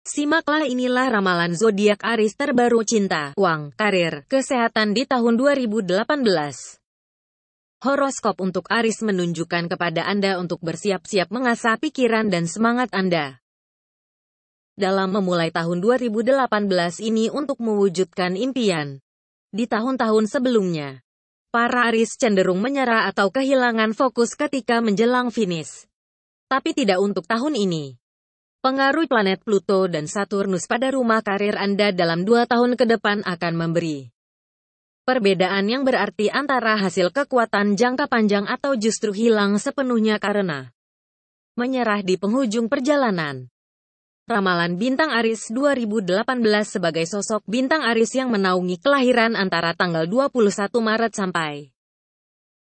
Simaklah inilah ramalan zodiak Aris terbaru cinta, uang, karir, kesehatan di tahun 2018. Horoskop untuk Aris menunjukkan kepada Anda untuk bersiap-siap mengasah pikiran dan semangat Anda. Dalam memulai tahun 2018 ini untuk mewujudkan impian. Di tahun-tahun sebelumnya, para Aris cenderung menyerah atau kehilangan fokus ketika menjelang finish. Tapi tidak untuk tahun ini. Pengaruh planet Pluto dan Saturnus pada rumah karir Anda dalam dua tahun ke depan akan memberi perbedaan yang berarti antara hasil kekuatan jangka panjang atau justru hilang sepenuhnya karena menyerah di penghujung perjalanan. Ramalan Bintang Aris 2018 sebagai sosok Bintang Aris yang menaungi kelahiran antara tanggal 21 Maret sampai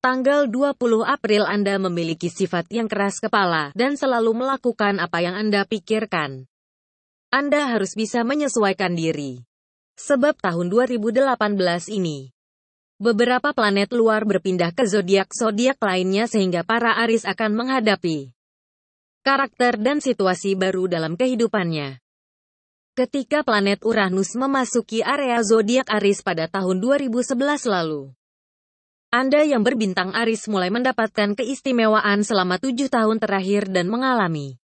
Tanggal 20 April Anda memiliki sifat yang keras kepala dan selalu melakukan apa yang Anda pikirkan. Anda harus bisa menyesuaikan diri. Sebab tahun 2018 ini, beberapa planet luar berpindah ke zodiak-zodiak lainnya sehingga para Aris akan menghadapi karakter dan situasi baru dalam kehidupannya. Ketika planet Uranus memasuki area zodiak Aris pada tahun 2011 lalu, anda yang berbintang Aris mulai mendapatkan keistimewaan selama tujuh tahun terakhir dan mengalami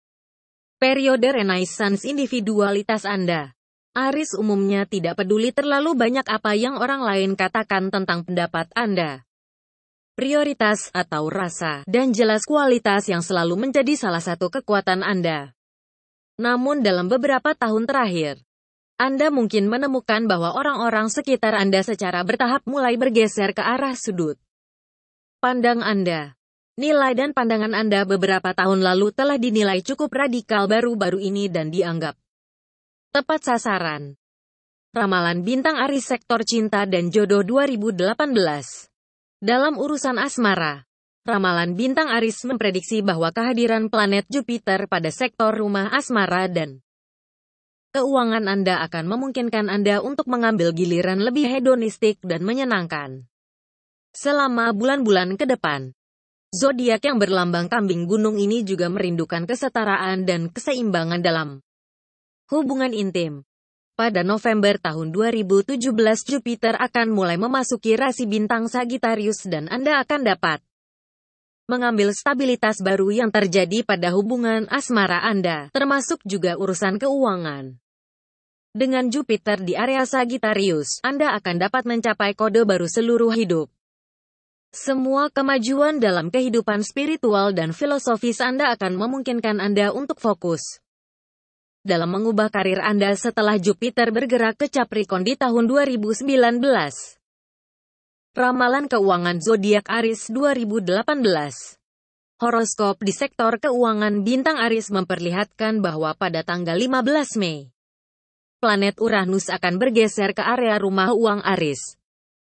periode renaissance individualitas Anda. Aris umumnya tidak peduli terlalu banyak apa yang orang lain katakan tentang pendapat Anda. Prioritas atau rasa, dan jelas kualitas yang selalu menjadi salah satu kekuatan Anda. Namun dalam beberapa tahun terakhir, anda mungkin menemukan bahwa orang-orang sekitar Anda secara bertahap mulai bergeser ke arah sudut pandang Anda. Nilai dan pandangan Anda beberapa tahun lalu telah dinilai cukup radikal baru-baru ini dan dianggap tepat sasaran. Ramalan bintang aris sektor cinta dan jodoh 2018. Dalam urusan asmara, ramalan bintang aris memprediksi bahwa kehadiran planet Jupiter pada sektor rumah asmara dan keuangan Anda akan memungkinkan Anda untuk mengambil giliran lebih hedonistik dan menyenangkan. Selama bulan-bulan ke depan, zodiak yang berlambang kambing gunung ini juga merindukan kesetaraan dan keseimbangan dalam hubungan intim. Pada November tahun 2017 Jupiter akan mulai memasuki rasi bintang Sagittarius dan Anda akan dapat mengambil stabilitas baru yang terjadi pada hubungan asmara Anda, termasuk juga urusan keuangan. Dengan Jupiter di area Sagittarius, Anda akan dapat mencapai kode baru seluruh hidup. Semua kemajuan dalam kehidupan spiritual dan filosofis Anda akan memungkinkan Anda untuk fokus dalam mengubah karir Anda setelah Jupiter bergerak ke Capricorn di tahun 2019. Ramalan Keuangan Zodiak Aris 2018 Horoskop di sektor keuangan bintang Aris memperlihatkan bahwa pada tanggal 15 Mei, planet Uranus akan bergeser ke area rumah uang Aris.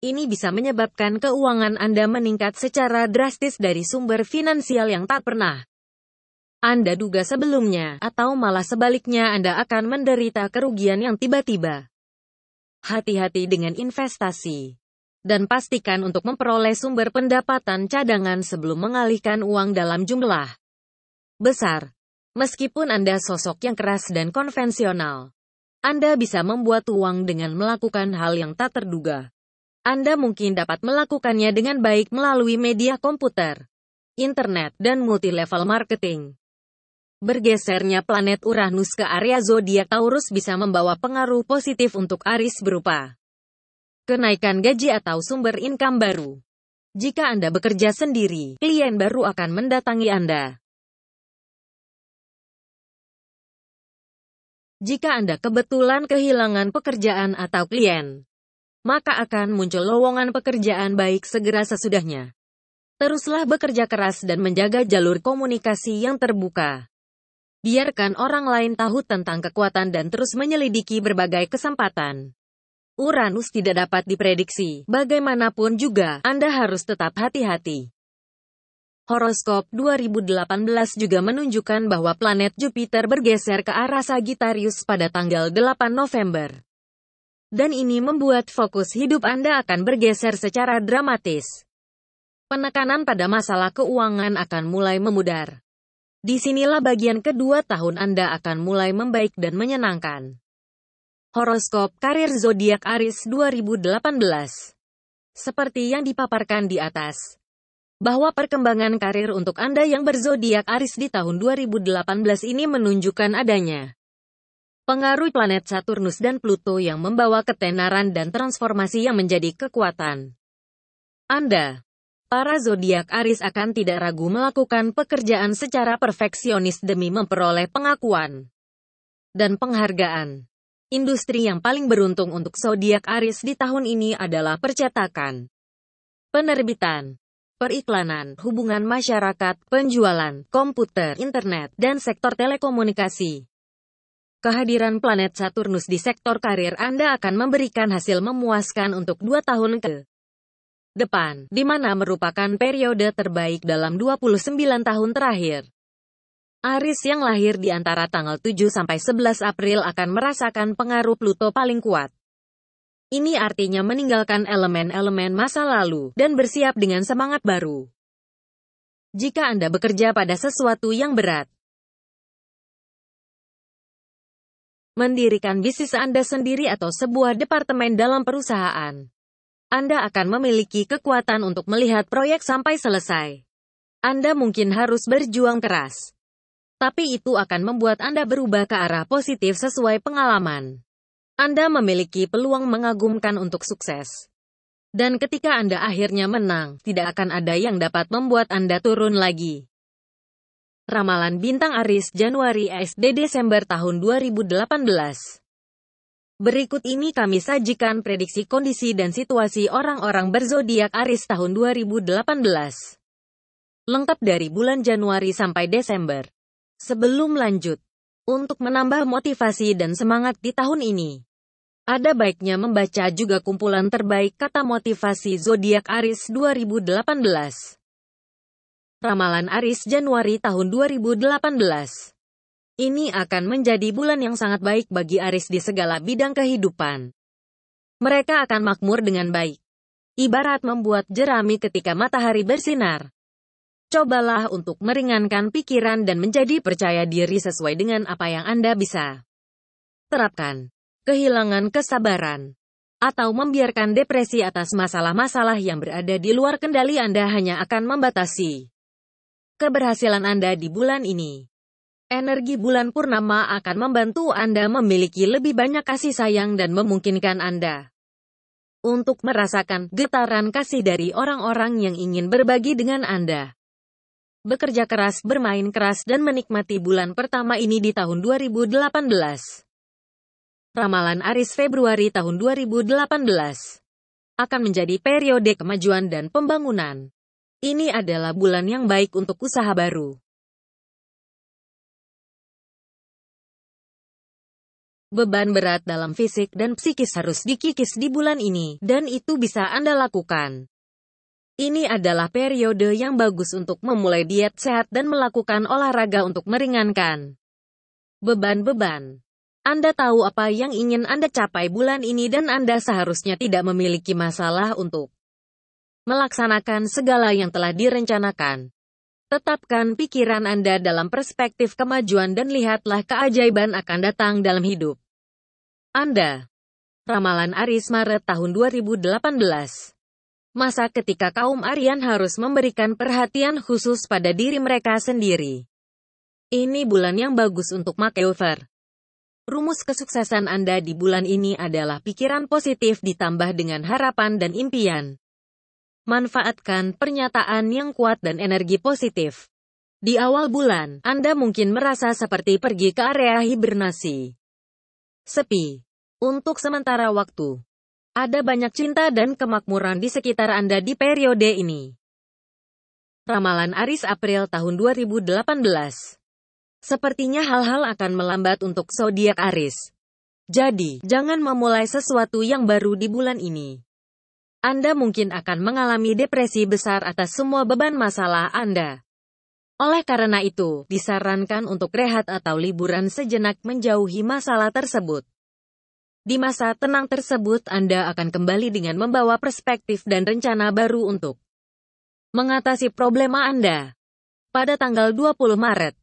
Ini bisa menyebabkan keuangan Anda meningkat secara drastis dari sumber finansial yang tak pernah Anda duga sebelumnya, atau malah sebaliknya Anda akan menderita kerugian yang tiba-tiba. Hati-hati dengan investasi. Dan pastikan untuk memperoleh sumber pendapatan cadangan sebelum mengalihkan uang dalam jumlah besar. Meskipun Anda sosok yang keras dan konvensional, anda bisa membuat uang dengan melakukan hal yang tak terduga. Anda mungkin dapat melakukannya dengan baik melalui media komputer, internet, dan multilevel marketing. Bergesernya planet Uranus ke area zodiak Taurus bisa membawa pengaruh positif untuk Aris berupa kenaikan gaji atau sumber income baru. Jika Anda bekerja sendiri, klien baru akan mendatangi Anda. Jika Anda kebetulan kehilangan pekerjaan atau klien, maka akan muncul lowongan pekerjaan baik segera sesudahnya. Teruslah bekerja keras dan menjaga jalur komunikasi yang terbuka. Biarkan orang lain tahu tentang kekuatan dan terus menyelidiki berbagai kesempatan. Uranus tidak dapat diprediksi, bagaimanapun juga, Anda harus tetap hati-hati. Horoskop 2018 juga menunjukkan bahwa planet Jupiter bergeser ke arah Sagittarius pada tanggal 8 November. Dan ini membuat fokus hidup Anda akan bergeser secara dramatis. Penekanan pada masalah keuangan akan mulai memudar. Disinilah bagian kedua tahun Anda akan mulai membaik dan menyenangkan. Horoskop Karir Zodiak Aris 2018 Seperti yang dipaparkan di atas, bahwa perkembangan karir untuk Anda yang berzodiak Aris di tahun 2018 ini menunjukkan adanya pengaruh planet Saturnus dan Pluto yang membawa ketenaran dan transformasi yang menjadi kekuatan. Anda, para zodiak Aris akan tidak ragu melakukan pekerjaan secara perfeksionis demi memperoleh pengakuan dan penghargaan. Industri yang paling beruntung untuk zodiak Aris di tahun ini adalah percetakan, penerbitan, periklanan, hubungan masyarakat, penjualan, komputer, internet, dan sektor telekomunikasi. Kehadiran planet Saturnus di sektor karir Anda akan memberikan hasil memuaskan untuk dua tahun ke depan, di mana merupakan periode terbaik dalam 29 tahun terakhir. Aris yang lahir di antara tanggal 7 sampai 11 April akan merasakan pengaruh Pluto paling kuat. Ini artinya meninggalkan elemen-elemen masa lalu dan bersiap dengan semangat baru. Jika Anda bekerja pada sesuatu yang berat, mendirikan bisnis Anda sendiri atau sebuah departemen dalam perusahaan, Anda akan memiliki kekuatan untuk melihat proyek sampai selesai. Anda mungkin harus berjuang keras, tapi itu akan membuat Anda berubah ke arah positif sesuai pengalaman. Anda memiliki peluang mengagumkan untuk sukses. Dan ketika Anda akhirnya menang, tidak akan ada yang dapat membuat Anda turun lagi. Ramalan Bintang Aris Januari SD Desember tahun 2018 Berikut ini kami sajikan prediksi kondisi dan situasi orang-orang berzodiak Aris tahun 2018. Lengkap dari bulan Januari sampai Desember. Sebelum lanjut, untuk menambah motivasi dan semangat di tahun ini. Ada baiknya membaca juga kumpulan terbaik kata motivasi zodiak Aris 2018. Ramalan Aris Januari tahun 2018. Ini akan menjadi bulan yang sangat baik bagi Aris di segala bidang kehidupan. Mereka akan makmur dengan baik. Ibarat membuat jerami ketika matahari bersinar. Cobalah untuk meringankan pikiran dan menjadi percaya diri sesuai dengan apa yang Anda bisa terapkan kehilangan kesabaran, atau membiarkan depresi atas masalah-masalah yang berada di luar kendali Anda hanya akan membatasi keberhasilan Anda di bulan ini. Energi bulan purnama akan membantu Anda memiliki lebih banyak kasih sayang dan memungkinkan Anda untuk merasakan getaran kasih dari orang-orang yang ingin berbagi dengan Anda. Bekerja keras, bermain keras, dan menikmati bulan pertama ini di tahun 2018. Ramalan Aris Februari tahun 2018 akan menjadi periode kemajuan dan pembangunan. Ini adalah bulan yang baik untuk usaha baru. Beban berat dalam fisik dan psikis harus dikikis di bulan ini, dan itu bisa Anda lakukan. Ini adalah periode yang bagus untuk memulai diet sehat dan melakukan olahraga untuk meringankan beban-beban. Anda tahu apa yang ingin Anda capai bulan ini dan Anda seharusnya tidak memiliki masalah untuk melaksanakan segala yang telah direncanakan. Tetapkan pikiran Anda dalam perspektif kemajuan dan lihatlah keajaiban akan datang dalam hidup Anda. Ramalan Aris Maret tahun 2018 Masa ketika kaum Aryan harus memberikan perhatian khusus pada diri mereka sendiri. Ini bulan yang bagus untuk makeover Rumus kesuksesan Anda di bulan ini adalah pikiran positif ditambah dengan harapan dan impian. Manfaatkan pernyataan yang kuat dan energi positif. Di awal bulan, Anda mungkin merasa seperti pergi ke area hibernasi. Sepi. Untuk sementara waktu, ada banyak cinta dan kemakmuran di sekitar Anda di periode ini. Ramalan Aris April tahun 2018 Sepertinya hal-hal akan melambat untuk zodiak Aris. Jadi, jangan memulai sesuatu yang baru di bulan ini. Anda mungkin akan mengalami depresi besar atas semua beban masalah Anda. Oleh karena itu, disarankan untuk rehat atau liburan sejenak menjauhi masalah tersebut. Di masa tenang tersebut, Anda akan kembali dengan membawa perspektif dan rencana baru untuk mengatasi problema Anda. Pada tanggal 20 Maret,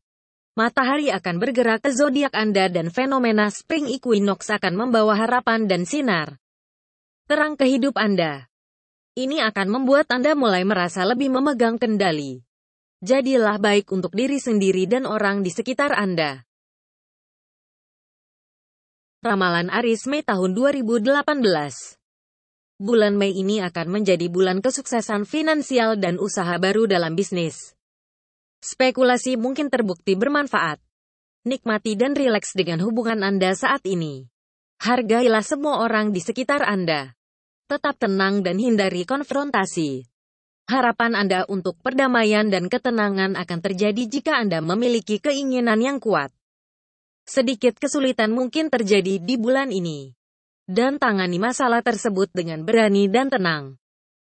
matahari akan bergerak ke zodiak Anda dan fenomena spring equinox akan membawa harapan dan sinar. Terang ke hidup Anda. Ini akan membuat Anda mulai merasa lebih memegang kendali. Jadilah baik untuk diri sendiri dan orang di sekitar Anda. Ramalan Aris Mei tahun 2018 Bulan Mei ini akan menjadi bulan kesuksesan finansial dan usaha baru dalam bisnis. Spekulasi mungkin terbukti bermanfaat. Nikmati dan rileks dengan hubungan Anda saat ini. Hargailah semua orang di sekitar Anda. Tetap tenang dan hindari konfrontasi. Harapan Anda untuk perdamaian dan ketenangan akan terjadi jika Anda memiliki keinginan yang kuat. Sedikit kesulitan mungkin terjadi di bulan ini. Dan tangani masalah tersebut dengan berani dan tenang.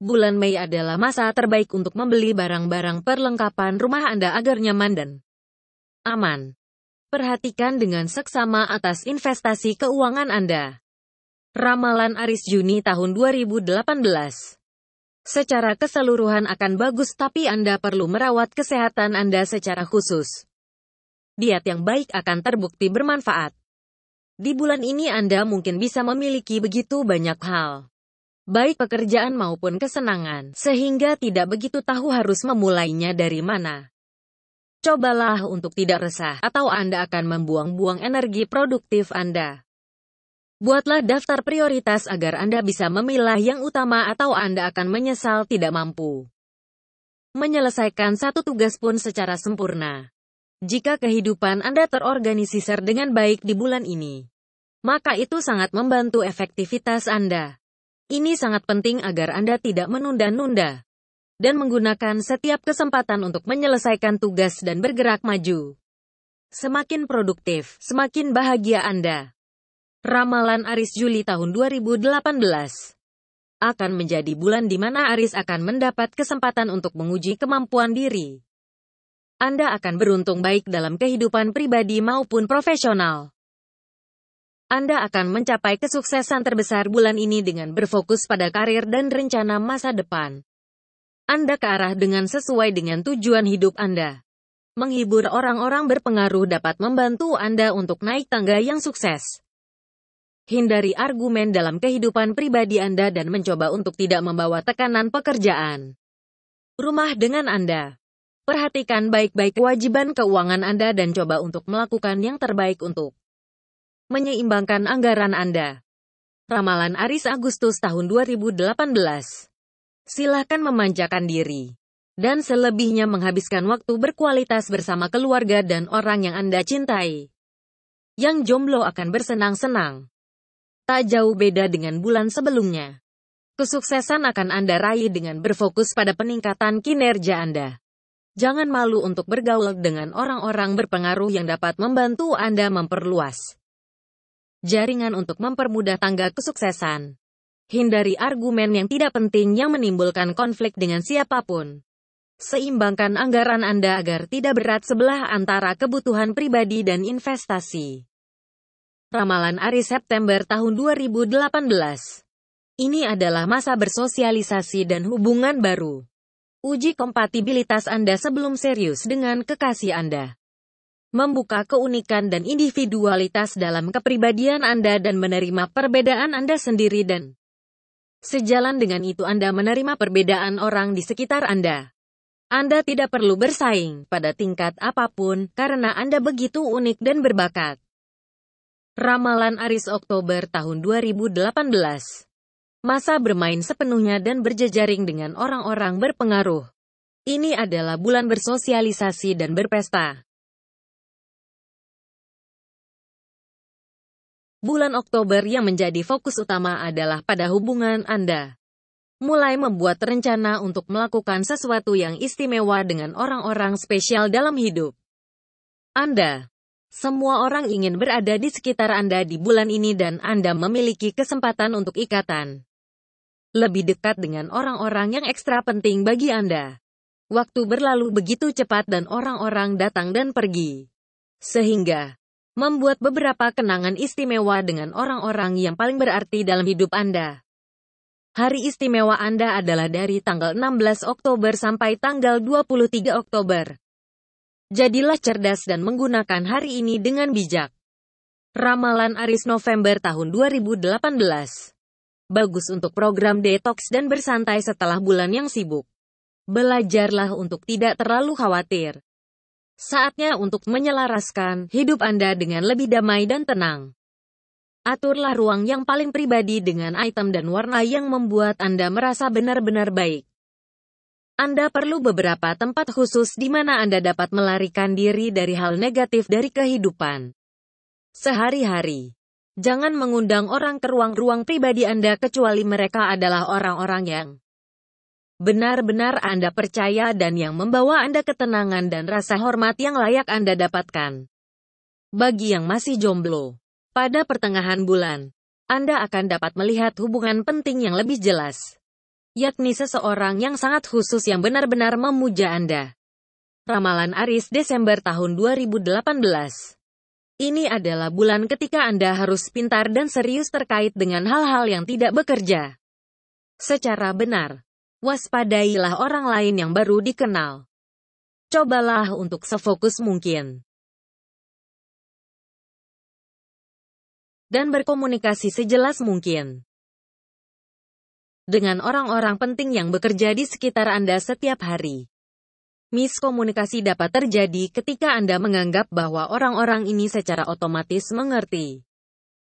Bulan Mei adalah masa terbaik untuk membeli barang-barang perlengkapan rumah Anda agar nyaman dan aman. Perhatikan dengan seksama atas investasi keuangan Anda. Ramalan Aris Juni tahun 2018 Secara keseluruhan akan bagus tapi Anda perlu merawat kesehatan Anda secara khusus. Diet yang baik akan terbukti bermanfaat. Di bulan ini Anda mungkin bisa memiliki begitu banyak hal baik pekerjaan maupun kesenangan, sehingga tidak begitu tahu harus memulainya dari mana. Cobalah untuk tidak resah, atau Anda akan membuang-buang energi produktif Anda. Buatlah daftar prioritas agar Anda bisa memilah yang utama atau Anda akan menyesal tidak mampu menyelesaikan satu tugas pun secara sempurna. Jika kehidupan Anda terorganisir dengan baik di bulan ini, maka itu sangat membantu efektivitas Anda. Ini sangat penting agar Anda tidak menunda-nunda dan menggunakan setiap kesempatan untuk menyelesaikan tugas dan bergerak maju. Semakin produktif, semakin bahagia Anda. Ramalan Aris Juli tahun 2018 akan menjadi bulan di mana Aris akan mendapat kesempatan untuk menguji kemampuan diri. Anda akan beruntung baik dalam kehidupan pribadi maupun profesional. Anda akan mencapai kesuksesan terbesar bulan ini dengan berfokus pada karir dan rencana masa depan. Anda ke arah dengan sesuai dengan tujuan hidup Anda. Menghibur orang-orang berpengaruh dapat membantu Anda untuk naik tangga yang sukses. Hindari argumen dalam kehidupan pribadi Anda dan mencoba untuk tidak membawa tekanan pekerjaan. Rumah dengan Anda. Perhatikan baik-baik kewajiban keuangan Anda dan coba untuk melakukan yang terbaik untuk menyeimbangkan anggaran Anda. Ramalan Aris Agustus tahun 2018. Silahkan memanjakan diri dan selebihnya menghabiskan waktu berkualitas bersama keluarga dan orang yang Anda cintai. Yang jomblo akan bersenang-senang. Tak jauh beda dengan bulan sebelumnya. Kesuksesan akan Anda raih dengan berfokus pada peningkatan kinerja Anda. Jangan malu untuk bergaul dengan orang-orang berpengaruh yang dapat membantu Anda memperluas jaringan untuk mempermudah tangga kesuksesan. Hindari argumen yang tidak penting yang menimbulkan konflik dengan siapapun. Seimbangkan anggaran Anda agar tidak berat sebelah antara kebutuhan pribadi dan investasi. Ramalan Ari September tahun 2018 ini adalah masa bersosialisasi dan hubungan baru. Uji kompatibilitas Anda sebelum serius dengan kekasih Anda membuka keunikan dan individualitas dalam kepribadian Anda dan menerima perbedaan Anda sendiri dan sejalan dengan itu Anda menerima perbedaan orang di sekitar Anda. Anda tidak perlu bersaing pada tingkat apapun karena Anda begitu unik dan berbakat. Ramalan Aris Oktober tahun 2018 Masa bermain sepenuhnya dan berjejaring dengan orang-orang berpengaruh. Ini adalah bulan bersosialisasi dan berpesta. bulan Oktober yang menjadi fokus utama adalah pada hubungan Anda. Mulai membuat rencana untuk melakukan sesuatu yang istimewa dengan orang-orang spesial dalam hidup Anda. Semua orang ingin berada di sekitar Anda di bulan ini dan Anda memiliki kesempatan untuk ikatan. Lebih dekat dengan orang-orang yang ekstra penting bagi Anda. Waktu berlalu begitu cepat dan orang-orang datang dan pergi. Sehingga, membuat beberapa kenangan istimewa dengan orang-orang yang paling berarti dalam hidup Anda. Hari istimewa Anda adalah dari tanggal 16 Oktober sampai tanggal 23 Oktober. Jadilah cerdas dan menggunakan hari ini dengan bijak. Ramalan Aris November tahun 2018 Bagus untuk program detox dan bersantai setelah bulan yang sibuk. Belajarlah untuk tidak terlalu khawatir. Saatnya untuk menyelaraskan hidup Anda dengan lebih damai dan tenang. Aturlah ruang yang paling pribadi dengan item dan warna yang membuat Anda merasa benar-benar baik. Anda perlu beberapa tempat khusus di mana Anda dapat melarikan diri dari hal negatif dari kehidupan sehari-hari. Jangan mengundang orang ke ruang-ruang pribadi Anda kecuali mereka adalah orang-orang yang Benar-benar Anda percaya dan yang membawa Anda ketenangan dan rasa hormat yang layak Anda dapatkan. Bagi yang masih jomblo, pada pertengahan bulan, Anda akan dapat melihat hubungan penting yang lebih jelas, yakni seseorang yang sangat khusus yang benar-benar memuja Anda. Ramalan Aris Desember tahun 2018 ini adalah bulan ketika Anda harus pintar dan serius terkait dengan hal-hal yang tidak bekerja secara benar waspadailah orang lain yang baru dikenal. Cobalah untuk sefokus mungkin. Dan berkomunikasi sejelas mungkin. Dengan orang-orang penting yang bekerja di sekitar Anda setiap hari. Miskomunikasi dapat terjadi ketika Anda menganggap bahwa orang-orang ini secara otomatis mengerti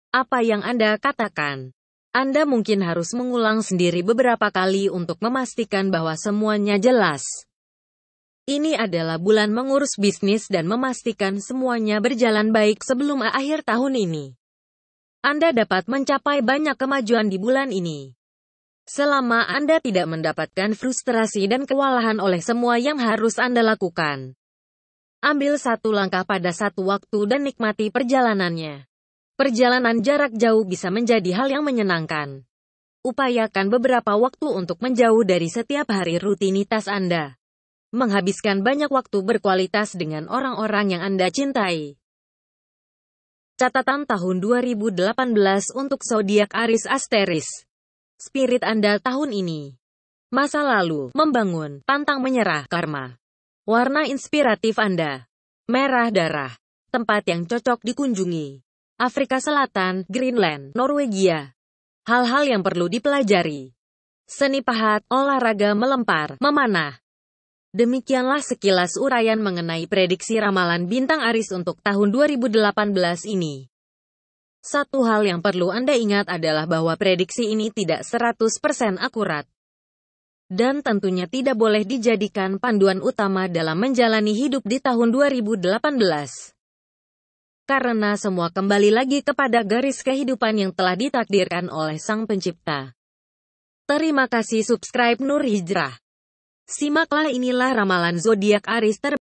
apa yang Anda katakan. Anda mungkin harus mengulang sendiri beberapa kali untuk memastikan bahwa semuanya jelas. Ini adalah bulan mengurus bisnis dan memastikan semuanya berjalan baik sebelum akhir tahun ini. Anda dapat mencapai banyak kemajuan di bulan ini. Selama Anda tidak mendapatkan frustrasi dan kewalahan oleh semua yang harus Anda lakukan. Ambil satu langkah pada satu waktu dan nikmati perjalanannya. Perjalanan jarak jauh bisa menjadi hal yang menyenangkan. Upayakan beberapa waktu untuk menjauh dari setiap hari rutinitas Anda. Menghabiskan banyak waktu berkualitas dengan orang-orang yang Anda cintai. Catatan tahun 2018 untuk zodiak Aris Asteris. Spirit Anda tahun ini. Masa lalu, membangun, pantang menyerah, karma. Warna inspiratif Anda. Merah darah. Tempat yang cocok dikunjungi. Afrika Selatan, Greenland, Norwegia. Hal-hal yang perlu dipelajari. Seni pahat, olahraga melempar, memanah. Demikianlah sekilas uraian mengenai prediksi ramalan bintang Aris untuk tahun 2018 ini. Satu hal yang perlu Anda ingat adalah bahwa prediksi ini tidak 100% akurat. Dan tentunya tidak boleh dijadikan panduan utama dalam menjalani hidup di tahun 2018 karena semua kembali lagi kepada garis kehidupan yang telah ditakdirkan oleh Sang Pencipta. Terima kasih subscribe Nur Hijrah. Simaklah inilah ramalan zodiak Aries ter